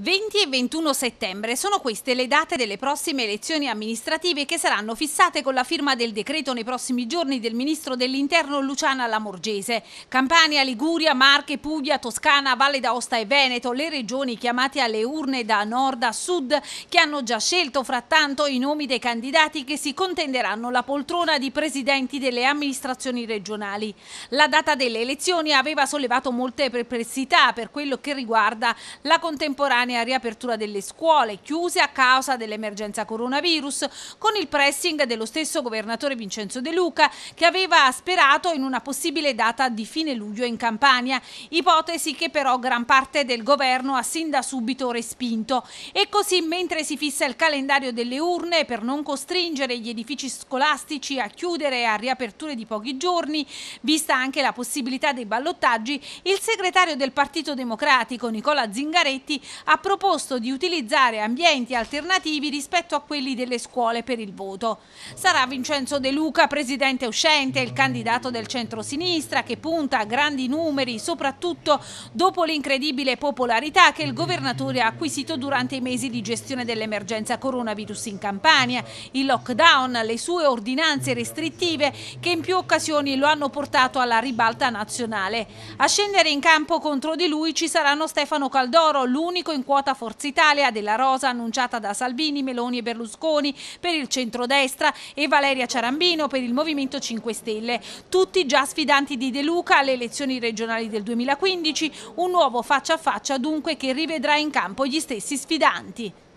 20 e 21 settembre sono queste le date delle prossime elezioni amministrative che saranno fissate con la firma del decreto nei prossimi giorni del ministro dell'interno Luciana Lamorgese. Campania, Liguria, Marche, Puglia, Toscana, Valle d'Aosta e Veneto, le regioni chiamate alle urne da nord a sud che hanno già scelto frattanto i nomi dei candidati che si contenderanno la poltrona di presidenti delle amministrazioni regionali. La data delle elezioni aveva sollevato molte perplessità per quello che riguarda la contemporanea temporanea riapertura delle scuole chiuse a causa dell'emergenza coronavirus, con il pressing dello stesso governatore Vincenzo De Luca che aveva sperato in una possibile data di fine luglio in Campania, ipotesi che però gran parte del governo ha sin da subito respinto. E così mentre si fissa il calendario delle urne per non costringere gli edifici scolastici a chiudere a riaperture di pochi giorni, vista anche la possibilità dei ballottaggi, il segretario del Partito Democratico Nicola Zingaretti ha proposto di utilizzare ambienti alternativi rispetto a quelli delle scuole per il voto. Sarà Vincenzo De Luca, presidente uscente, il candidato del centro-sinistra che punta a grandi numeri, soprattutto dopo l'incredibile popolarità che il governatore ha acquisito durante i mesi di gestione dell'emergenza coronavirus in Campania, il lockdown, le sue ordinanze restrittive che in più occasioni lo hanno portato alla ribalta nazionale. A scendere in campo contro di lui ci saranno Stefano Caldoro, l'unico in quota Forza Italia della Rosa annunciata da Salvini, Meloni e Berlusconi per il centrodestra e Valeria Ciarambino per il Movimento 5 Stelle. Tutti già sfidanti di De Luca alle elezioni regionali del 2015, un nuovo faccia a faccia dunque che rivedrà in campo gli stessi sfidanti.